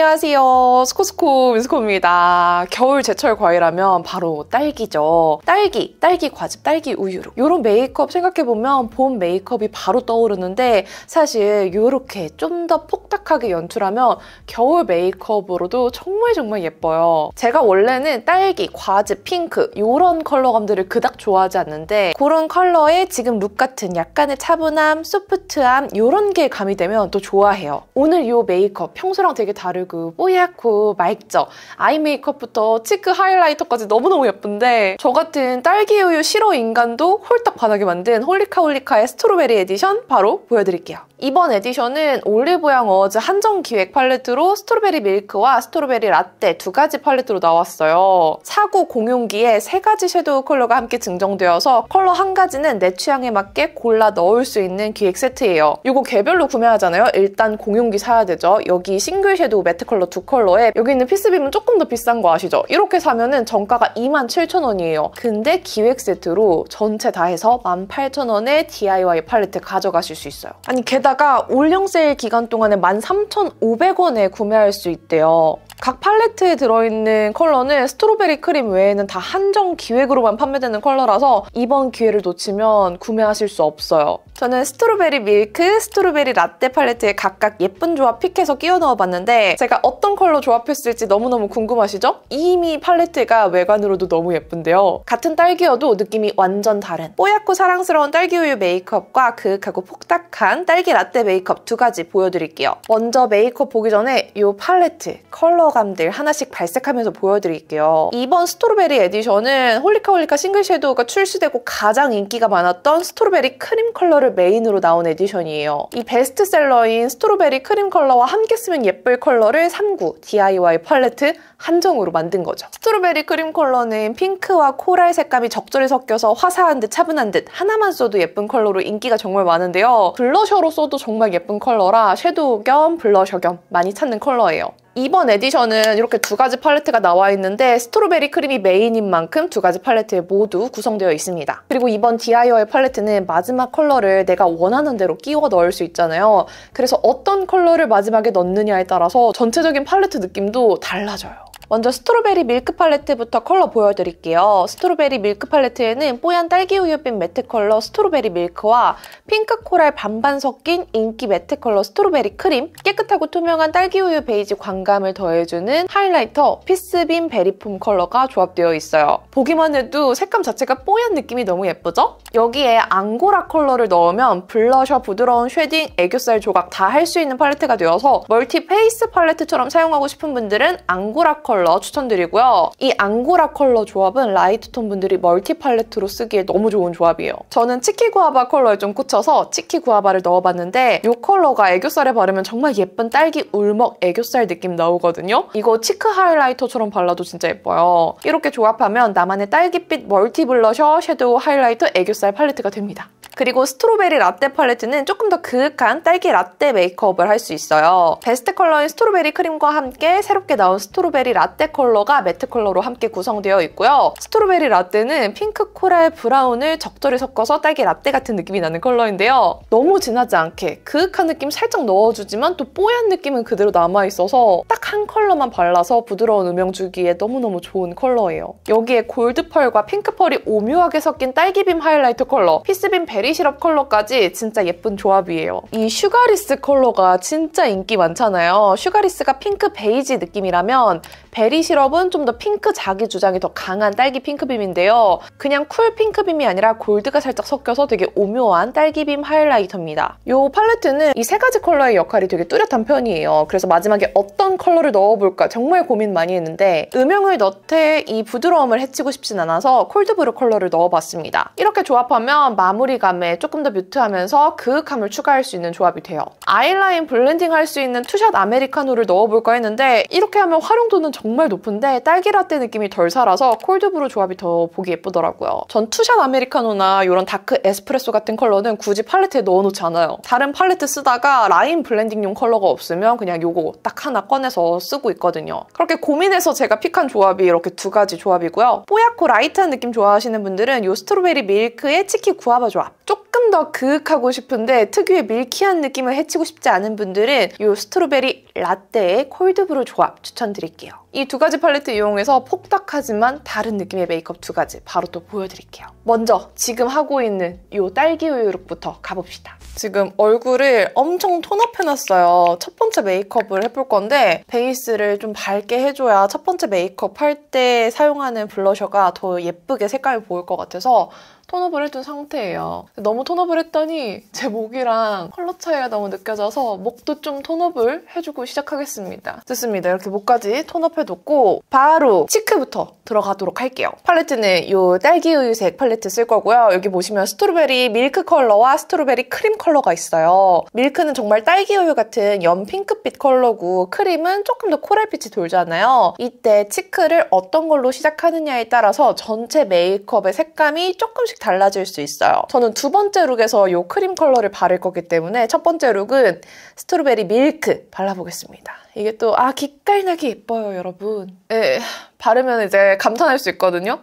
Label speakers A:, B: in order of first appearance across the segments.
A: 안녕하세요. 스코스코 미스코입니다 겨울 제철 과일하면 바로 딸기죠. 딸기, 딸기 과즙, 딸기 우유로. 이런 메이크업 생각해보면 봄 메이크업이 바로 떠오르는데 사실 이렇게좀 더 폭닥하게 연출하면 겨울 메이크업으로도 정말 정말 예뻐요. 제가 원래는 딸기, 과즙, 핑크 이런 컬러감들을 그닥 좋아하지 않는데 그런 컬러에 지금 룩 같은 약간의 차분함, 소프트함 이런게 가미되면 또 좋아해요. 오늘 이 메이크업 평소랑 되게 다르고 그 뽀얗고 맑죠. 아이 메이크업부터 치크 하이라이터까지 너무너무 예쁜데 저 같은 딸기우유 실어 인간도 홀딱 바닥에 만든 홀리카홀리카의 스트로베리 에디션 바로 보여드릴게요. 이번 에디션은 올리브영 어워즈 한정 기획 팔레트로 스트로베리 밀크와 스트로베리 라떼 두 가지 팔레트로 나왔어요. 사구 공용기에 세 가지 섀도우 컬러가 함께 증정되어서 컬러 한 가지는 내 취향에 맞게 골라 넣을 수 있는 기획 세트예요. 이거 개별로 구매하잖아요. 일단 공용기 사야 되죠. 여기 싱글 섀도우 매트 매트 컬러 두 컬러에 여기 있는 피스빔은 조금 더 비싼 거 아시죠? 이렇게 사면은 정가가 27,000원이에요. 근데 기획 세트로 전체 다 해서 18,000원에 DIY 팔레트 가져가실 수 있어요. 아니 게다가 올영 세일 기간 동안에 13,500원에 구매할 수 있대요. 각 팔레트에 들어있는 컬러는 스트로베리 크림 외에는 다 한정 기획으로만 판매되는 컬러라서 이번 기회를 놓치면 구매하실 수 없어요. 저는 스트로베리 밀크, 스트로베리 라떼 팔레트에 각각 예쁜 조합 픽해서 끼워 넣어봤는데 제가 어떤 컬러 조합했을지 너무너무 궁금하시죠? 이미 팔레트가 외관으로도 너무 예쁜데요. 같은 딸기여도 느낌이 완전 다른 뽀얗고 사랑스러운 딸기 우유 메이크업과 그윽하고 폭닥한 딸기 라떼 메이크업 두 가지 보여드릴게요. 먼저 메이크업 보기 전에 이 팔레트 컬러 컬러감들 하나씩 발색하면서 보여드릴게요. 이번 스토로베리 에디션은 홀리카홀리카 싱글 섀도우가 출시되고 가장 인기가 많았던 스토로베리 크림 컬러를 메인으로 나온 에디션이에요. 이 베스트셀러인 스토로베리 크림 컬러와 함께 쓰면 예쁠 컬러를 3구 DIY 팔레트 한정으로 만든 거죠. 스토로베리 크림 컬러는 핑크와 코랄 색감이 적절히 섞여서 화사한 듯 차분한 듯 하나만 써도 예쁜 컬러로 인기가 정말 많은데요. 블러셔로 써도 정말 예쁜 컬러라 섀도우 겸 블러셔 겸 많이 찾는 컬러예요. 이번 에디션은 이렇게 두 가지 팔레트가 나와 있는데 스트로베리 크림이 메인인 만큼 두 가지 팔레트에 모두 구성되어 있습니다. 그리고 이번 디아이어의 팔레트는 마지막 컬러를 내가 원하는 대로 끼워 넣을 수 있잖아요. 그래서 어떤 컬러를 마지막에 넣느냐에 따라서 전체적인 팔레트 느낌도 달라져요. 먼저 스트로베리 밀크 팔레트부터 컬러 보여드릴게요. 스트로베리 밀크 팔레트에는 뽀얀 딸기 우유빛 매트 컬러 스트로베리 밀크와 핑크 코랄 반반 섞인 인기 매트 컬러 스트로베리 크림, 깨끗하고 투명한 딸기 우유 베이지 광감을 더해주는 하이라이터 피스빔 베리폼 컬러가 조합되어 있어요. 보기만 해도 색감 자체가 뽀얀 느낌이 너무 예쁘죠? 여기에 앙고라 컬러를 넣으면 블러셔, 부드러운 쉐딩, 애교살 조각 다 할 수 있는 팔레트가 되어서 멀티 페이스 팔레트처럼 사용하고 싶은 분들은 앙고라 컬러 컬러 추천드리고요. 이 앙고라 컬러 조합은 라이트톤 분들이 멀티 팔레트로 쓰기에 너무 좋은 조합이에요. 저는 치키 구아바 컬러에 좀 꽂혀서 치키 구아바를 넣어봤는데 이 컬러가 애교살에 바르면 정말 예쁜 딸기 울먹 애교살 느낌 나오거든요. 이거 치크 하이라이터처럼 발라도 진짜 예뻐요. 이렇게 조합하면 나만의 딸기빛 멀티 블러셔, 섀도우, 하이라이터, 애교살 팔레트가 됩니다. 그리고 스트로베리 라떼 팔레트는 조금 더 그윽한 딸기 라떼 메이크업을 할 수 있어요. 베스트 컬러인 스트로베리 크림과 함께 새롭게 나온 스트로베리 라떼 라떼 컬러가 매트 컬러로 함께 구성되어 있고요. 스트로베리 라떼는 핑크 코랄 브라운을 적절히 섞어서 딸기 라떼 같은 느낌이 나는 컬러인데요. 너무 진하지 않게 그윽한 느낌 살짝 넣어주지만 또 뽀얀 느낌은 그대로 남아있어서 딱 한 컬러만 발라서 부드러운 음영 주기에 너무너무 좋은 컬러예요. 여기에 골드 펄과 핑크 펄이 오묘하게 섞인 딸기빔 하이라이트 컬러, 피스빔 베리 시럽 컬러까지 진짜 예쁜 조합이에요. 이 슈가리스 컬러가 진짜 인기 많잖아요. 슈가리스가 핑크 베이지 느낌이라면 베리 시럽은 좀 더 핑크 자기 주장이 더 강한 딸기 핑크빔인데요. 그냥 쿨 핑크빔이 아니라 골드가 살짝 섞여서 되게 오묘한 딸기빔 하이라이터입니다. 이 팔레트는 이 세 가지 컬러의 역할이 되게 뚜렷한 편이에요. 그래서 마지막에 어떤 컬러를 넣어볼까 정말 고민 많이 했는데 음영을 넣되 이 부드러움을 해치고 싶진 않아서 콜드브루 컬러를 넣어봤습니다. 이렇게 조합하면 마무리감에 조금 더 뮤트하면서 그윽함을 추가할 수 있는 조합이 돼요. 아이라인 블렌딩 할 수 있는 투샷 아메리카노를 넣어볼까 했는데 이렇게 하면 활용도는 정말 높은데 딸기 라떼 느낌이 덜 살아서 콜드브루 조합이 더 보기 예쁘더라고요. 전 투샷 아메리카노나 이런 다크 에스프레소 같은 컬러는 굳이 팔레트에 넣어놓지 않아요. 다른 팔레트 쓰다가 라인 블렌딩용 컬러가 없으면 그냥 이거딱 하나 꺼내서 쓰고 있거든요. 그렇게 고민해서 제가 픽한 조합이 이렇게 두 가지 조합이고요. 뽀얗고 라이트한 느낌 좋아하시는 분들은 이 스트로베리 밀크의 치킨 구아바 조합 조금 더 그윽하고 싶은데 특유의 밀키한 느낌을 해치고 싶지 않은 분들은 이 스트로베리 라떼의 콜드브루 조합 추천드릴게요. 이두 가지 팔레트 이용해서 폭닥하지만 다른 느낌의 메이크업 두 가지 바로 또 보여드릴게요. 먼저 지금 하고 있는 이 딸기 우유룩부터 가봅시다. 지금 얼굴을 엄청 톤업해놨어요. 첫 번째 메이크업을 해볼 건데 베이스를 좀 밝게 해줘야 첫 번째 메이크업 할 때 사용하는 블러셔가 더 예쁘게 색깔이 보일 것 같아서 톤업을 해준 상태예요. 너무 톤업을 했더니 제 목이랑 컬러 차이가 너무 느껴져서 목도 좀 톤업을 해주고 시작하겠습니다. 됐습니다. 이렇게 목까지 톤업해뒀고 바로 치크부터 들어가도록 할게요. 팔레트는 이 딸기 우유색 팔레트 쓸 거고요. 여기 보시면 스트로베리 밀크 컬러와 스트로베리 크림 컬러가 있어요. 밀크는 정말 딸기 우유 같은 연 핑크빛 컬러고 크림은 조금 더 코랄빛이 돌잖아요. 이때 치크를 어떤 걸로 시작하느냐에 따라서 전체 메이크업의 색감이 조금씩 달라질 수 있어요. 저는 두 번째 룩에서 이 크림 컬러를 바를 거기 때문에 첫 번째 룩은 스트로베리 밀크 발라보겠습니다. 이게 또 아 기깔나게 예뻐요 여러분. 예, 바르면 이제 감탄할 수 있거든요.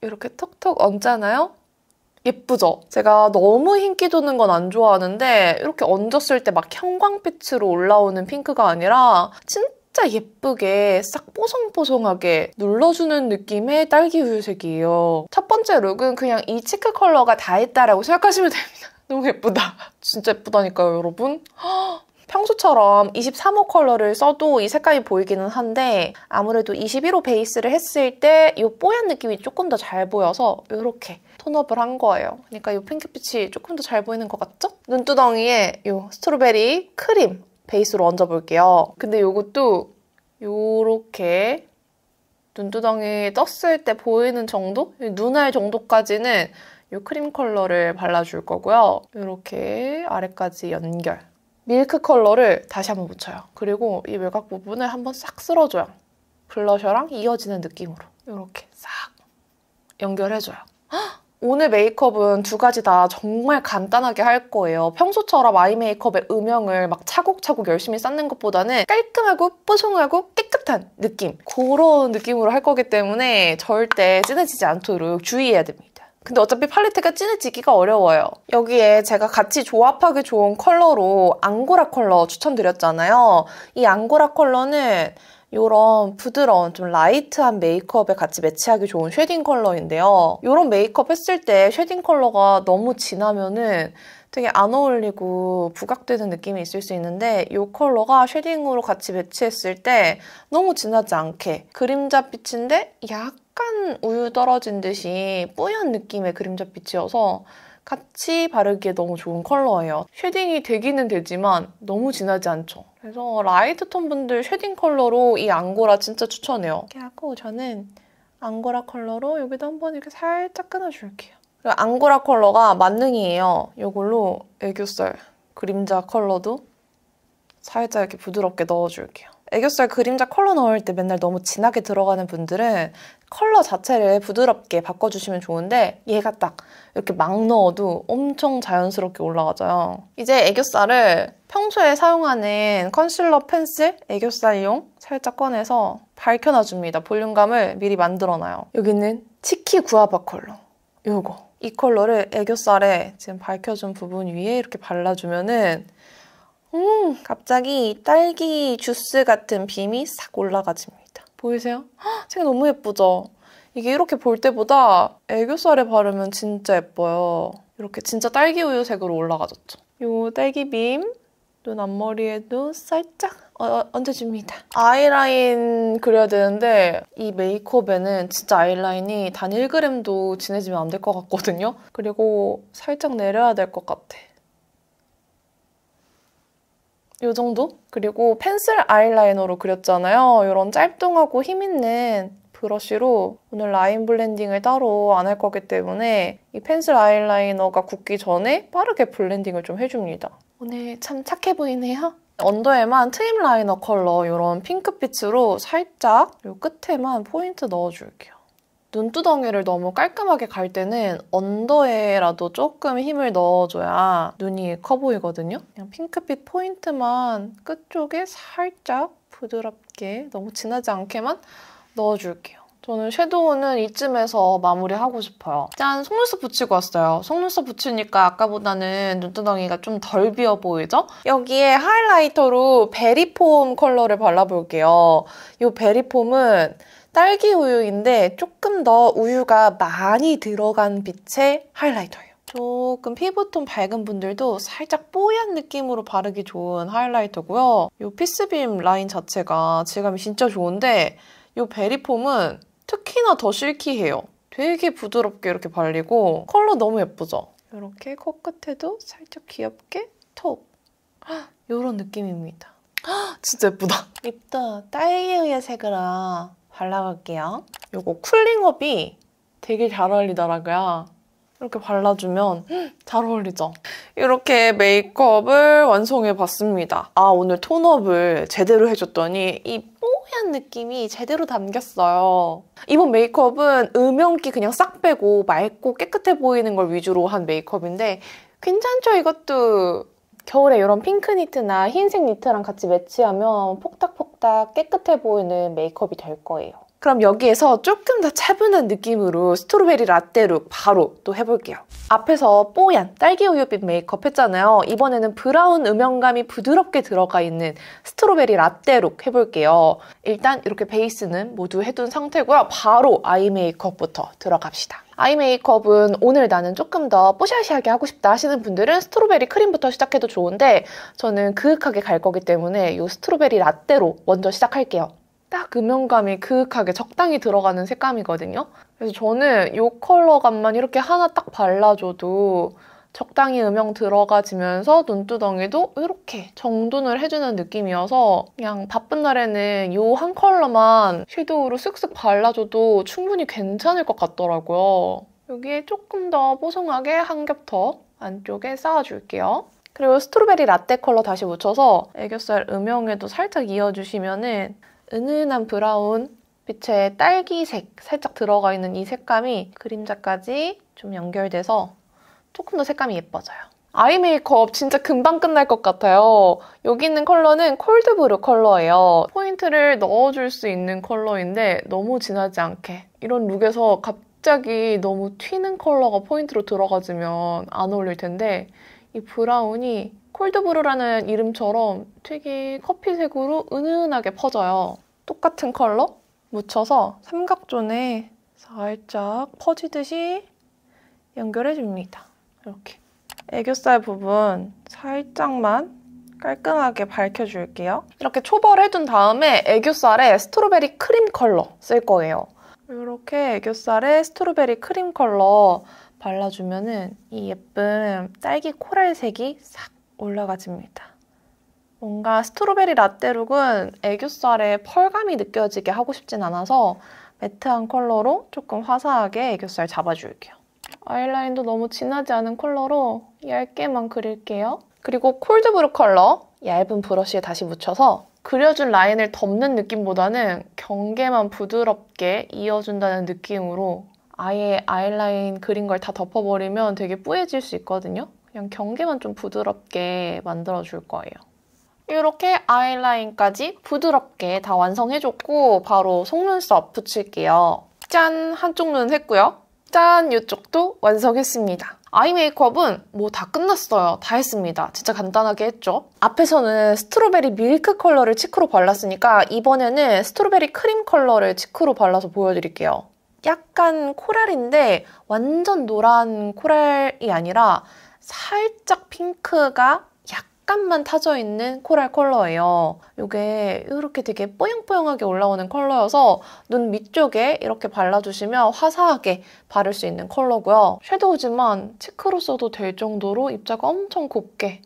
A: 이렇게 톡톡 얹잖아요? 예쁘죠? 제가 너무 흰기 도는 건 안 좋아하는데 이렇게 얹었을 때 막 형광빛으로 올라오는 핑크가 아니라 진짜 진짜 예쁘게 싹 뽀송뽀송하게 눌러주는 느낌의 딸기 우유색이에요. 첫 번째 룩은 그냥 이 치크 컬러가 다 했다라고 생각하시면 됩니다. 너무 예쁘다. 진짜 예쁘다니까요, 여러분. 평소처럼 23호 컬러를 써도 이 색감이 보이기는 한데 아무래도 21호 베이스를 했을 때 이 뽀얀 느낌이 조금 더 잘 보여서 이렇게 톤업을 한 거예요. 그러니까 이 핑크빛이 조금 더 잘 보이는 것 같죠? 눈두덩이에 이 스트로베리 크림 베이스로 얹어볼게요. 근데 이것도이렇게 눈두덩이 떴을 때 보이는 정도? 눈알 정도까지는 이 크림 컬러를 발라줄 거고요. 이렇게 아래까지 연결. 밀크 컬러를 다시 한번 묻혀요. 그리고 이 외곽 부분을 한번 싹 쓸어줘요. 블러셔랑 이어지는 느낌으로 이렇게 싹 연결해줘요. 헉! 오늘 메이크업은 두 가지 다 정말 간단하게 할 거예요. 평소처럼 아이 메이크업의 음영을 막 차곡차곡 열심히 쌓는 것보다는 깔끔하고 뽀송하고 깨끗한 느낌 그런 느낌으로 할 거기 때문에 절대 진해지지 않도록 주의해야 됩니다. 근데 어차피 팔레트가 진해지기가 어려워요. 여기에 제가 같이 조합하기 좋은 컬러로 앙고라 컬러 추천드렸잖아요. 이 앙고라 컬러는 이런 부드러운 좀 라이트한 메이크업에 같이 매치하기 좋은 쉐딩 컬러인데요. 이런 메이크업 했을 때 쉐딩 컬러가 너무 진하면은 되게 안 어울리고 부각되는 느낌이 있을 수 있는데 이 컬러가 쉐딩으로 같이 매치했을 때 너무 진하지 않게 그림자 빛인데 약간 우유 떨어진 듯이 뿌연 느낌의 그림자 빛이어서 같이 바르기에 너무 좋은 컬러예요. 쉐딩이 되기는 되지만 너무 진하지 않죠. 그래서 라이트 톤 분들 쉐딩 컬러로 이 앙고라 진짜 추천해요. 이렇게 하고 저는 앙고라 컬러로 여기도 한번 이렇게 살짝 끊어줄게요. 앙고라 컬러가 만능이에요. 이걸로 애교살 그림자 컬러도 살짝 이렇게 부드럽게 넣어줄게요. 애교살 그림자 컬러 넣을 때 맨날 너무 진하게 들어가는 분들은 컬러 자체를 부드럽게 바꿔주시면 좋은데 얘가 딱 이렇게 막 넣어도 엄청 자연스럽게 올라가져요. 이제 애교살을 평소에 사용하는 컨실러 펜슬 애교살용 살짝 꺼내서 밝혀놔줍니다. 볼륨감을 미리 만들어놔요. 여기는 치키 구아바 컬러 이거이 컬러를 애교살에 지금 밝혀준 부분 위에 이렇게 발라주면은 음, 갑자기 딸기 주스 같은 빔이 싹 올라가집니다. 보이세요? 헉, 제 너무 예쁘죠? 이게 이렇게 볼 때보다 애교살에 바르면 진짜 예뻐요. 이렇게 진짜 딸기 우유색으로 올라가졌죠. 요 딸기 빔, 눈 앞머리에도 살짝 어, 어, 얹어줍니다. 아이라인 그려야 되는데 이 메이크업에는 진짜 아이라인이 단 1g도 진해지면 안 될 것 같거든요. 그리고 살짝 내려야 될 것 같아. 요 정도? 그리고 펜슬 아이라이너로 그렸잖아요. 이런 짧둥하고 힘있는 브러쉬로 오늘 라인 블렌딩을 따로 안 할 거기 때문에 이 펜슬 아이라이너가 굳기 전에 빠르게 블렌딩을 좀 해줍니다. 오늘 참 착해 보이네요. 언더에만 트임 라이너 컬러 이런 핑크빛으로 살짝 요 끝에만 포인트 넣어줄게요. 눈두덩이를 너무 깔끔하게 갈 때는 언더에라도 조금 힘을 넣어줘야 눈이 커 보이거든요. 그냥 핑크빛 포인트만 끝쪽에 살짝 부드럽게 너무 진하지 않게만 넣어줄게요. 저는 섀도우는 이쯤에서 마무리하고 싶어요. 짠! 속눈썹 붙이고 왔어요. 속눈썹 붙이니까 아까보다는 눈두덩이가 좀 덜 비어 보이죠? 여기에 하이라이터로 베리폼 컬러를 발라볼게요. 이 베리폼은 딸기 우유인데 조금 더 우유가 많이 들어간 빛의 하이라이터예요. 조금 피부톤 밝은 분들도 살짝 뽀얀 느낌으로 바르기 좋은 하이라이터고요. 이 피스빔 라인 자체가 질감이 진짜 좋은데 이 베리폼은 특히나 더 실키해요. 되게 부드럽게 이렇게 발리고 컬러 너무 예쁘죠? 이렇게 코끝에도 살짝 귀엽게 톡! 이런 느낌입니다. 진짜 예쁘다. 예쁘다. 딸기우유 색으로 발라볼게요. 이거 쿨링업이 되게 잘 어울리더라고요. 이렇게 발라주면 잘 어울리죠? 이렇게 메이크업을 완성해봤습니다. 아 오늘 톤업을 제대로 해줬더니 이 뽀얀 느낌이 제대로 담겼어요. 이번 메이크업은 음영기 그냥 싹 빼고 맑고 깨끗해 보이는 걸 위주로 한 메이크업인데 괜찮죠 이것도? 겨울에 이런 핑크 니트나 흰색 니트랑 같이 매치하면 폭닥폭닥 깨끗해 보이는 메이크업이 될 거예요. 그럼 여기에서 조금 더 차분한 느낌으로 스트로베리 라떼룩 바로 또 해볼게요. 앞에서 뽀얀 딸기 우유빛 메이크업 했잖아요. 이번에는 브라운 음영감이 부드럽게 들어가 있는 스트로베리 라떼룩 해볼게요. 일단 이렇게 베이스는 모두 해둔 상태고요. 바로 아이 메이크업부터 들어갑시다. 아이 메이크업은 오늘 나는 조금 더 뽀샤시하게 하고 싶다 하시는 분들은 스트로베리 크림부터 시작해도 좋은데 저는 그윽하게 갈 거기 때문에 이 스트로베리 라떼로 먼저 시작할게요. 딱 음영감이 그윽하게 적당히 들어가는 색감이거든요. 그래서 저는 이 컬러감만 이렇게 하나 딱 발라줘도 적당히 음영 들어가지면서 눈두덩이도 이렇게 정돈을 해주는 느낌이어서 그냥 바쁜 날에는 이 한 컬러만 섀도우로 쓱쓱 발라줘도 충분히 괜찮을 것 같더라고요. 여기에 조금 더 뽀송하게 한 겹 더 안쪽에 쌓아줄게요. 그리고 스트로베리 라떼 컬러 다시 묻혀서 애교살 음영에도 살짝 이어주시면은 은은한 브라운 빛의 딸기색 살짝 들어가 있는 이 색감이 그림자까지 좀 연결돼서 조금 더 색감이 예뻐져요. 아이 메이크업 진짜 금방 끝날 것 같아요. 여기 있는 컬러는 콜드브루 컬러예요. 포인트를 넣어줄 수 있는 컬러인데 너무 진하지 않게 이런 룩에서 갑자기 너무 튀는 컬러가 포인트로 들어가지면 안 어울릴 텐데 이 브라운이 콜드브루라는 이름처럼 튀기 커피색으로 은은하게 퍼져요. 똑같은 컬러 묻혀서 삼각존에 살짝 퍼지듯이 연결해 줍니다. 이렇게 애교살 부분 살짝만 깔끔하게 밝혀줄게요. 이렇게 초벌해둔 다음에 애교살에 스트로베리 크림 컬러 쓸 거예요. 이렇게 애교살에 스트로베리 크림 컬러 발라주면 은이 예쁜 딸기 코랄색이 싹 올라가집니다. 뭔가 스트로베리 라떼룩은 애교살에 펄감이 느껴지게 하고 싶진 않아서 매트한 컬러로 조금 화사하게 애교살 잡아줄게요. 아이라인도 너무 진하지 않은 컬러로 얇게만 그릴게요. 그리고 콜드브루 컬러 얇은 브러쉬에 다시 묻혀서 그려준 라인을 덮는 느낌보다는 경계만 부드럽게 이어준다는 느낌으로 아예 아이라인 그린 걸 다 덮어버리면 되게 뿌얘질 수 있거든요. 그냥 경계만 좀 부드럽게 만들어줄 거예요. 이렇게 아이라인까지 부드럽게 다 완성해줬고 바로 속눈썹 붙일게요. 짠! 한쪽 눈 했고요. 짠! 이쪽도 완성했습니다. 아이 메이크업은 뭐 다 끝났어요. 다 했습니다. 진짜 간단하게 했죠? 앞에서는 스트로베리 밀크 컬러를 치크로 발랐으니까 이번에는 스트로베리 크림 컬러를 치크로 발라서 보여드릴게요. 약간 코랄인데 완전 노란 코랄이 아니라 살짝 핑크가 약간만 타져 있는 코랄 컬러예요. 이게 이렇게 되게 뽀용뽀용하게 올라오는 컬러여서 눈 밑쪽에 이렇게 발라주시면 화사하게 바를 수 있는 컬러고요. 섀도우지만 치크로 써도 될 정도로 입자가 엄청 곱게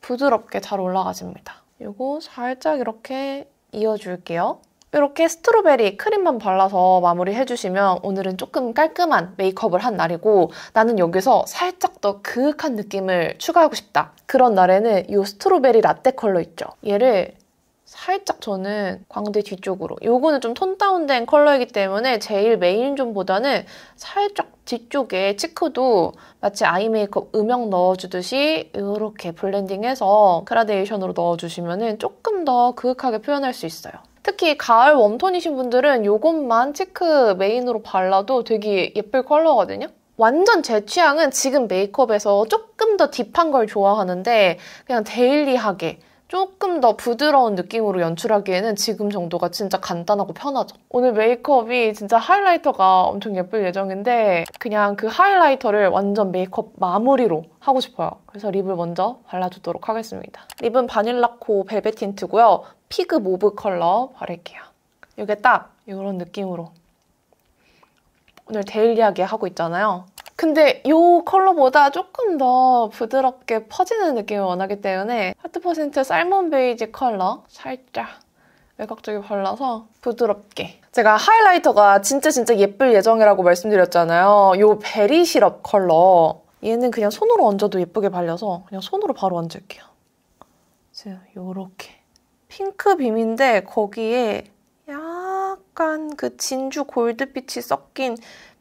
A: 부드럽게 잘 올라가집니다. 이거 살짝 이렇게 이어줄게요. 이렇게 스트로베리 크림만 발라서 마무리해주시면 오늘은 조금 깔끔한 메이크업을 한 날이고 나는 여기서 살짝 더 그윽한 느낌을 추가하고 싶다. 그런 날에는 이 스트로베리 라떼 컬러 있죠. 얘를 살짝 저는 광대 뒤쪽으로 요거는 좀 톤 다운된 컬러이기 때문에 제일 메인 존보다는 살짝 뒤쪽에 치크도 마치 아이 메이크업 음영 넣어주듯이 이렇게 블렌딩해서 그라데이션으로 넣어주시면 조금 더 그윽하게 표현할 수 있어요. 특히 가을 웜톤이신 분들은 이것만 치크 메인으로 발라도 되게 예쁠 컬러거든요. 완전 제 취향은 지금 메이크업에서 조금 더 딥한 걸 좋아하는데 그냥 데일리하게 조금 더 부드러운 느낌으로 연출하기에는 지금 정도가 진짜 간단하고 편하죠. 오늘 메이크업이 진짜 하이라이터가 엄청 예쁠 예정인데 그냥 그 하이라이터를 완전 메이크업 마무리로 하고 싶어요. 그래서 립을 먼저 발라주도록 하겠습니다. 립은 바닐라코 벨벳 틴트고요. 피그 모브 컬러 바를게요. 이게 딱 이런 느낌으로 오늘 데일리하게 하고 있잖아요. 근데 이 컬러보다 조금 더 부드럽게 퍼지는 느낌을 원하기 때문에 하트 퍼센트 살몬 베이지 컬러 살짝 외곽쪽에 발라서 부드럽게 제가 하이라이터가 진짜 진짜 예쁠 예정이라고 말씀드렸잖아요. 이 베리 시럽 컬러 얘는 그냥 손으로 얹어도 예쁘게 발려서 그냥 손으로 바로 얹을게요. 이렇게 핑크 빔인데 거기에 약간 그 진주 골드빛이 섞인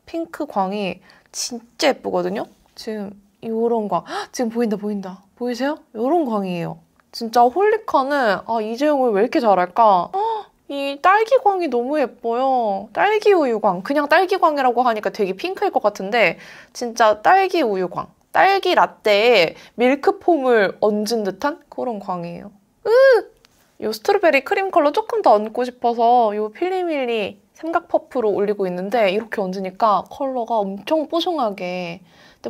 A: 핑크 광이 진짜 예쁘거든요. 지금 이런 광, 지금 보인다 보인다. 보이세요? 이런 광이에요. 진짜 홀리카는 아 이재용을 왜 이렇게 잘할까? 이 딸기광이 너무 예뻐요. 딸기 우유광. 그냥 딸기광이라고 하니까 되게 핑크일 것 같은데 진짜 딸기 우유광. 딸기 라떼에 밀크폼을 얹은 듯한 그런 광이에요. 으! 이 스트로베리 크림 컬러 조금 더 얹고 싶어서 이 필리밀리 삼각 퍼프로 올리고 있는데 이렇게 얹으니까 컬러가 엄청 뽀송하게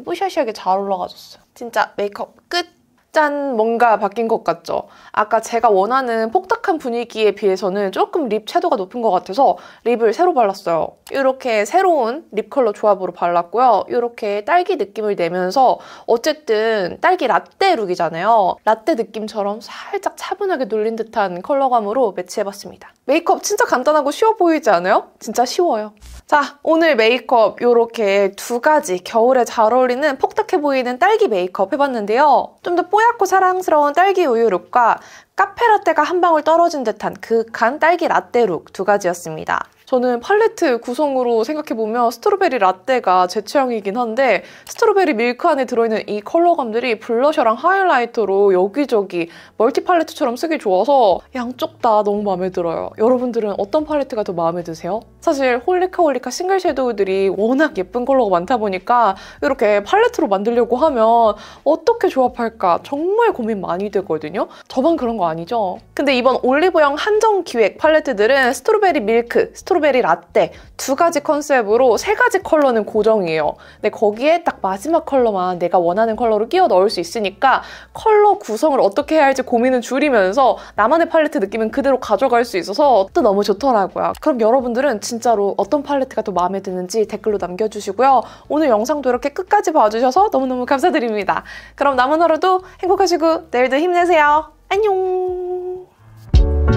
A: 뿌샤시하게 잘 올라가졌어요. 진짜 메이크업 끝! 짠 뭔가 바뀐 것 같죠? 아까 제가 원하는 폭닥한 분위기에 비해서는 조금 립 채도가 높은 것 같아서 립을 새로 발랐어요. 이렇게 새로운 립 컬러 조합으로 발랐고요. 이렇게 딸기 느낌을 내면서 어쨌든 딸기 라떼 룩이잖아요. 라떼 느낌처럼 살짝 차분하게 눌린 듯한 컬러감으로 매치해봤습니다. 메이크업 진짜 간단하고 쉬워 보이지 않아요? 진짜 쉬워요. 자, 오늘 메이크업 이렇게 두 가지 겨울에 잘 어울리는 폭닥해 보이는 딸기 메이크업 해봤는데요. 좀 더 뽀얗고 사랑스러운 딸기 우유 룩과 카페라떼가 한 방울 떨어진 듯한 그 간 딸기 라떼룩 두 가지였습니다. 저는 팔레트 구성으로 생각해보면 스트로베리 라떼가 제 취향이긴 한데 스트로베리 밀크 안에 들어있는 이 컬러감들이 블러셔랑 하이라이터로 여기저기 멀티 팔레트처럼 쓰기 좋아서 양쪽 다 너무 마음에 들어요. 여러분들은 어떤 팔레트가 더 마음에 드세요? 사실 홀리카 홀리카 싱글 섀도우들이 워낙 예쁜 컬러가 많다 보니까 이렇게 팔레트로 만들려고 하면 어떻게 조합할까 정말 고민 많이 되거든요. 저만 그런 거 아니죠? 근데 이번 올리브영 한정 기획 팔레트들은 스트로베리 밀크, 스트로베리 라떼 두 가지 컨셉으로 세 가지 컬러는 고정이에요. 근데 거기에 딱 마지막 컬러만 내가 원하는 컬러로 끼워 넣을 수 있으니까 컬러 구성을 어떻게 해야 할지 고민을 줄이면서 나만의 팔레트 느낌은 그대로 가져갈 수 있어서 또 너무 좋더라고요. 그럼 여러분들은 진짜로 어떤 팔레트가 더 마음에 드는지 댓글로 남겨주시고요. 오늘 영상도 이렇게 끝까지 봐주셔서 너무너무 감사드립니다. 그럼 남은 하루도 행복하시고 내일도 힘내세요. 안녕